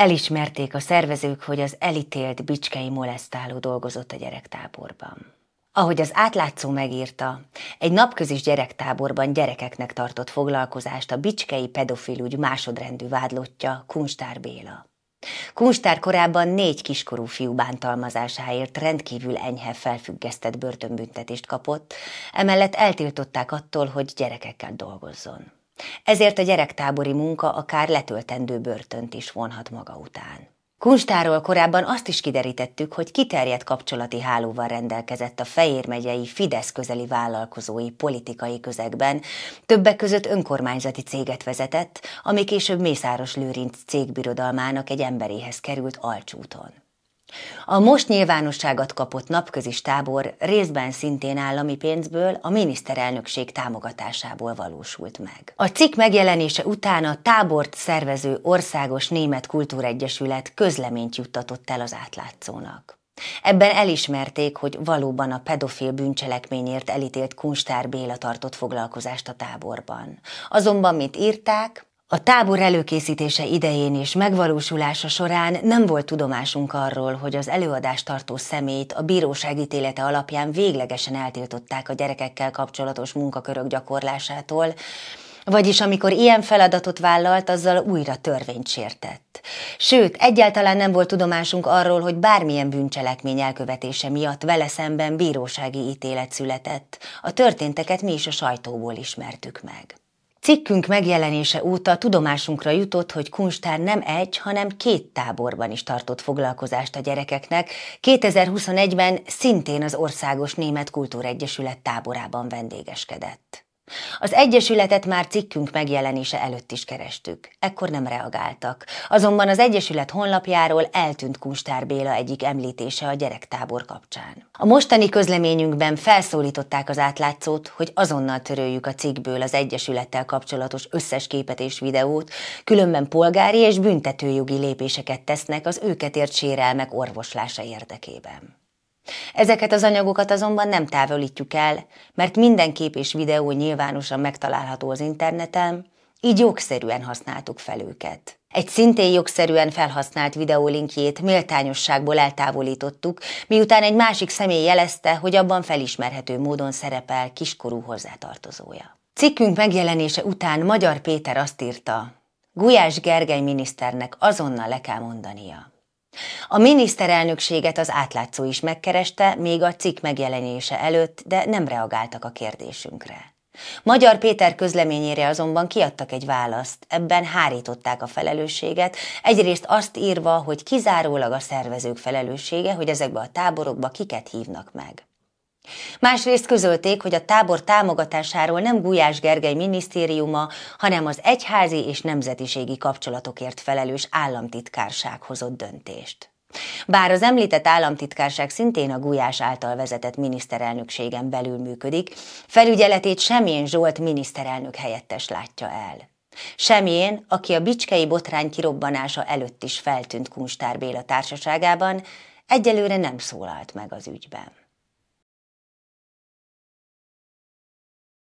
Elismerték a szervezők, hogy az elítélt bicskei molesztáló dolgozott a gyerektáborban. Ahogy az átlátszó megírta, egy napközis gyerektáborban gyerekeknek tartott foglalkozást a bicskei pedofilügy másodrendű vádlottja Kunstár Béla. Kunstár korábban négy kiskorú fiú bántalmazásáért rendkívül enyhe felfüggesztett börtönbüntetést kapott, emellett eltiltották attól, hogy gyerekekkel dolgozzon. Ezért a gyerektábori munka akár letöltendő börtönt is vonhat maga után. Kunstáról korábban azt is kiderítettük, hogy kiterjedt kapcsolati hálóval rendelkezett a Fejér megyei Fidesz közeli vállalkozói politikai közegben, többek között önkormányzati céget vezetett, ami később Mészáros Lőrinc cégbirodalmának egy emberéhez került alcsúton. A most nyilvánosságot kapott napközis tábor részben szintén állami pénzből, a miniszterelnökség támogatásából valósult meg. A cikk megjelenése után a tábort szervező Országos Német Kultúregyesület közleményt juttatott el az átlátszónak. Ebben elismerték, hogy valóban a pedofil bűncselekményért elítélt Kunstár Béla tartott foglalkozást a táborban. Azonban, mint írták, a tábor előkészítése idején és megvalósulása során nem volt tudomásunk arról, hogy az előadást tartó személyt a bíróság ítélete alapján véglegesen eltiltották a gyerekekkel kapcsolatos munkakörök gyakorlásától, vagyis amikor ilyen feladatot vállalt, azzal újra törvényt sértett. Sőt, egyáltalán nem volt tudomásunk arról, hogy bármilyen bűncselekmény elkövetése miatt vele szemben bírósági ítélet született. A történteket mi is a sajtóból ismertük meg. Cikkünk megjelenése óta tudomásunkra jutott, hogy Kunstár nem egy, hanem két táborban is tartott foglalkozást a gyerekeknek. 2021-ben szintén az Országos Német Kultúregyesület táborában vendégeskedett. Az Egyesületet már cikkünk megjelenése előtt is kerestük, ekkor nem reagáltak. Azonban az Egyesület honlapjáról eltűnt Kunstár Béla egyik említése a gyerektábor kapcsán. A mostani közleményünkben felszólították az átlátszót, hogy azonnal töröljük a cikkből az Egyesülettel kapcsolatos összes képet és videót, különben polgári és büntetőjogi lépéseket tesznek az őket ért sérelmek orvoslása érdekében. Ezeket az anyagokat azonban nem távolítjuk el, mert minden kép és videó nyilvánosan megtalálható az interneten, így jogszerűen használtuk fel őket. Egy szintén jogszerűen felhasznált videólinkjét méltányosságból eltávolítottuk, miután egy másik személy jelezte, hogy abban felismerhető módon szerepel kiskorú hozzátartozója. Cikkünk megjelenése után Magyar Péter azt írta, Gulyás Gergely miniszternek azonnal le kell mondania. A miniszterelnökséget az átlátszó is megkereste még a cikk megjelenése előtt, de nem reagáltak a kérdésünkre. Magyar Péter közleményére azonban kiadtak egy választ, ebben hárították a felelősséget, egyrészt azt írva, hogy kizárólag a szervezők felelőssége, hogy ezekbe a táborokba kiket hívnak meg. Másrészt közölték, hogy a tábor támogatásáról nem Gulyás Gergely minisztériuma, hanem az egyházi és nemzetiségi kapcsolatokért felelős államtitkárság hozott döntést. Bár az említett államtitkárság szintén a Gulyás által vezetett miniszterelnökségen belül működik, felügyeletét Semjén Zsolt miniszterelnök helyettes látja el. Semjén, aki a bicskei botrány kirobbanása előtt is feltűnt Kunstár Béla társaságában, egyelőre nem szólalt meg az ügyben.